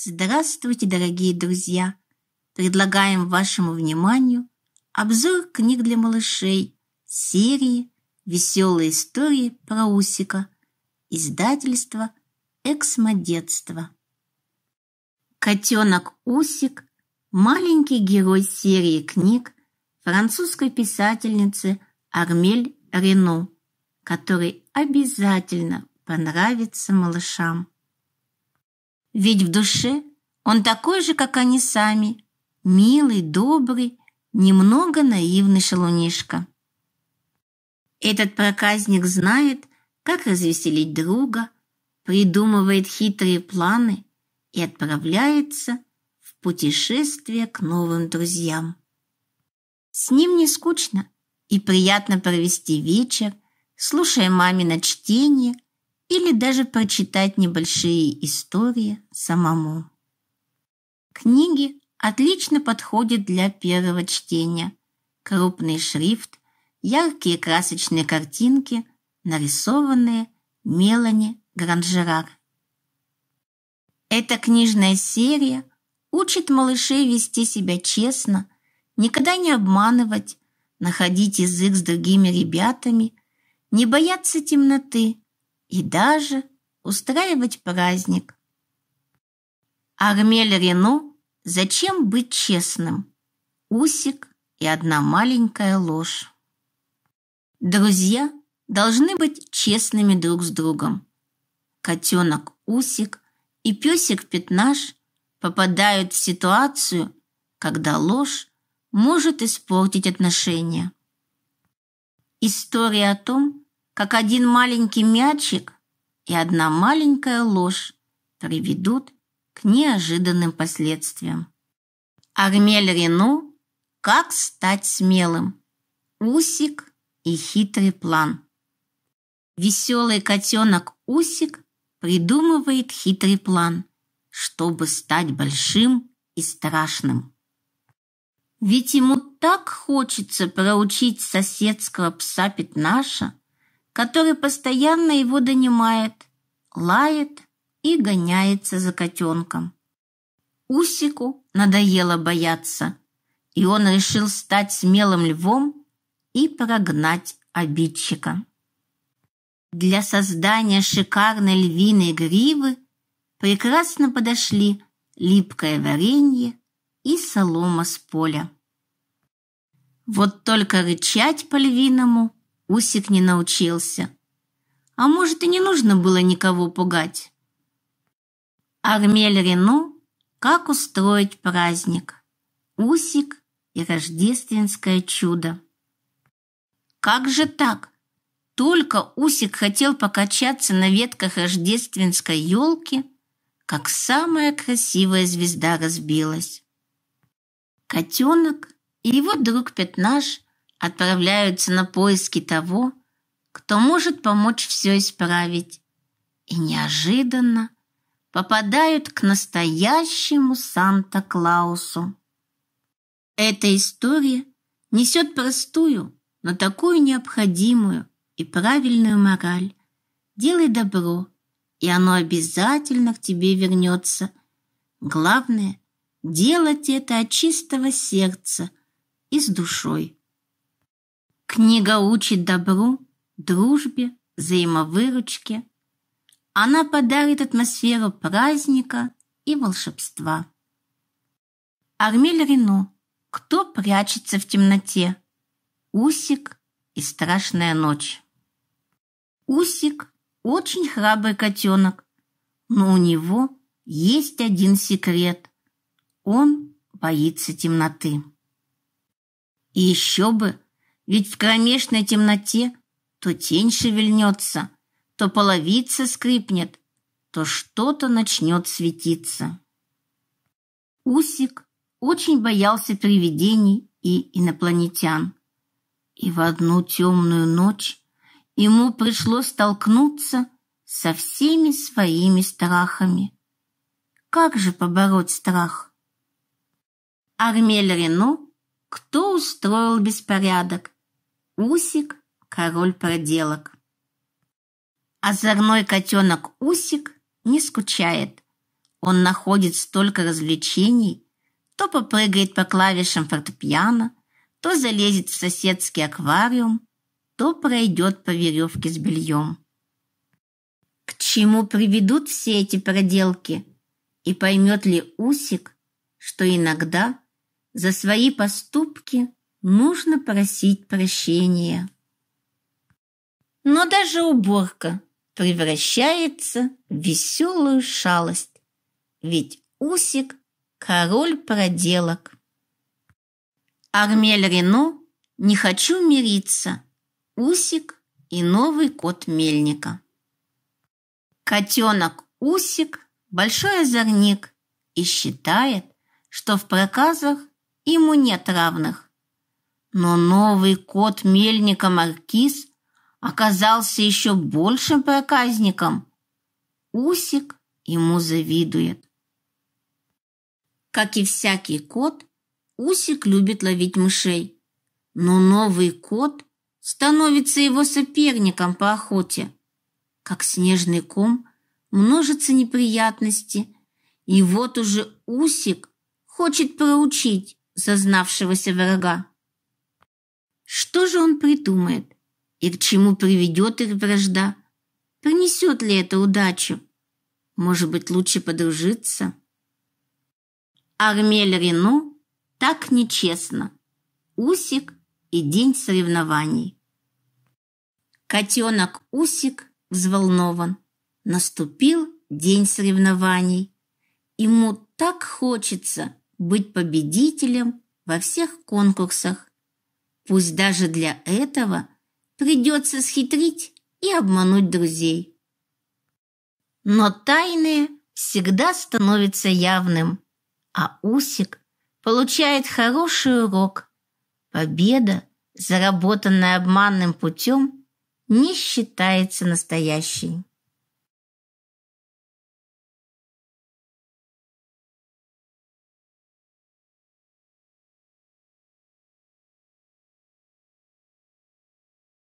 Здравствуйте, дорогие друзья! Предлагаем вашему вниманию обзор книг для малышей серии «Веселые истории про Усика» издательство «Эксмодетство». Котенок Усик – маленький герой серии книг французской писательницы Армель Рено, который обязательно понравится малышам. Ведь в душе он такой же, как они сами, милый, добрый, немного наивный шалунишка. Этот проказник знает, как развеселить друга, придумывает хитрые планы и отправляется в путешествие к новым друзьям. С ним не скучно и приятно провести вечер, слушая мамино чтение – или даже прочитать небольшие истории самому. Книги отлично подходят для первого чтения. Крупный шрифт, яркие красочные картинки, нарисованные Мелани Гранжерар. Эта книжная серия учит малышей вести себя честно, никогда не обманывать, находить язык с другими ребятами, не бояться темноты, и даже устраивать праздник. Армель Рену «Зачем быть честным?» Усик и одна маленькая ложь. Друзья должны быть честными друг с другом. Котенок Усик и песик Пятнаш попадают в ситуацию, когда ложь может испортить отношения. История о том, как один маленький мячик и одна маленькая ложь приведут к неожиданным последствиям. Армель Рену «Как стать смелым?» Усик и хитрый план. Веселый котенок Усик придумывает хитрый план, чтобы стать большим и страшным. Ведь ему так хочется проучить соседского пса Пятнаша, который постоянно его донимает, лает и гоняется за котенком. Усику надоело бояться, и он решил стать смелым львом и прогнать обидчика. Для создания шикарной львиной гривы прекрасно подошли липкое варенье и солома с поля. Вот только рычать по-львиному Усик не научился. А может, и не нужно было никого пугать. Армель Рену «Как устроить праздник?» Усик и рождественское чудо. Как же так? Только Усик хотел покачаться на ветках рождественской елки, как самая красивая звезда разбилась. Котенок и его друг Пятнаш отправляются на поиски того, кто может помочь все исправить, и неожиданно попадают к настоящему Санта-Клаусу. Эта история несет простую, но такую необходимую и правильную мораль. Делай добро, и оно обязательно к тебе вернется. Главное – делать это от чистого сердца и с душой. Книга учит добру, дружбе, взаимовыручке. Она подарит атмосферу праздника и волшебства. Армель Рено. Кто прячется в темноте? Усик и страшная ночь. Усик очень храбрый котенок, но у него есть один секрет. Он боится темноты. И еще бы – ведь в кромешной темноте то тень шевельнется, то половица скрипнет, то что-то начнет светиться. Усик очень боялся привидений и инопланетян. И в одну темную ночь ему пришлось столкнуться со всеми своими страхами. Как же побороть страх? Армель Рено, кто устроил беспорядок, Усик – король проделок. Озорной котенок Усик не скучает. Он находит столько развлечений, то попрыгает по клавишам фортепиано, то залезет в соседский аквариум, то пройдет по веревке с бельем. К чему приведут все эти проделки? И поймет ли Усик, что иногда за свои поступки нужно просить прощения. Но даже уборка превращается в веселую шалость, ведь Усик – король проделок. Армель Рено «Не хочу мириться» Усик и новый кот Мельника. Котенок Усик – большой озорник и считает, что в проказах ему нет равных. Но новый кот мельника Маркиз оказался еще большим проказником. Усик ему завидует. Как и всякий кот, Усик любит ловить мышей. Но новый кот становится его соперником по охоте. Как снежный ком множатся неприятности, и вот уже Усик хочет проучить зазнавшегося врага. Что же он придумает? И к чему приведет их вражда? Принесет ли это удачу? Может быть, лучше подружиться? Армель Рено так нечестно. Усик и день соревнований. Котенок Усик взволнован. Наступил день соревнований. Ему так хочется быть победителем во всех конкурсах Пусть даже для этого придется схитрить и обмануть друзей. Но тайное всегда становится явным, а Усик получает хороший урок. Победа, заработанная обманным путем, не считается настоящей.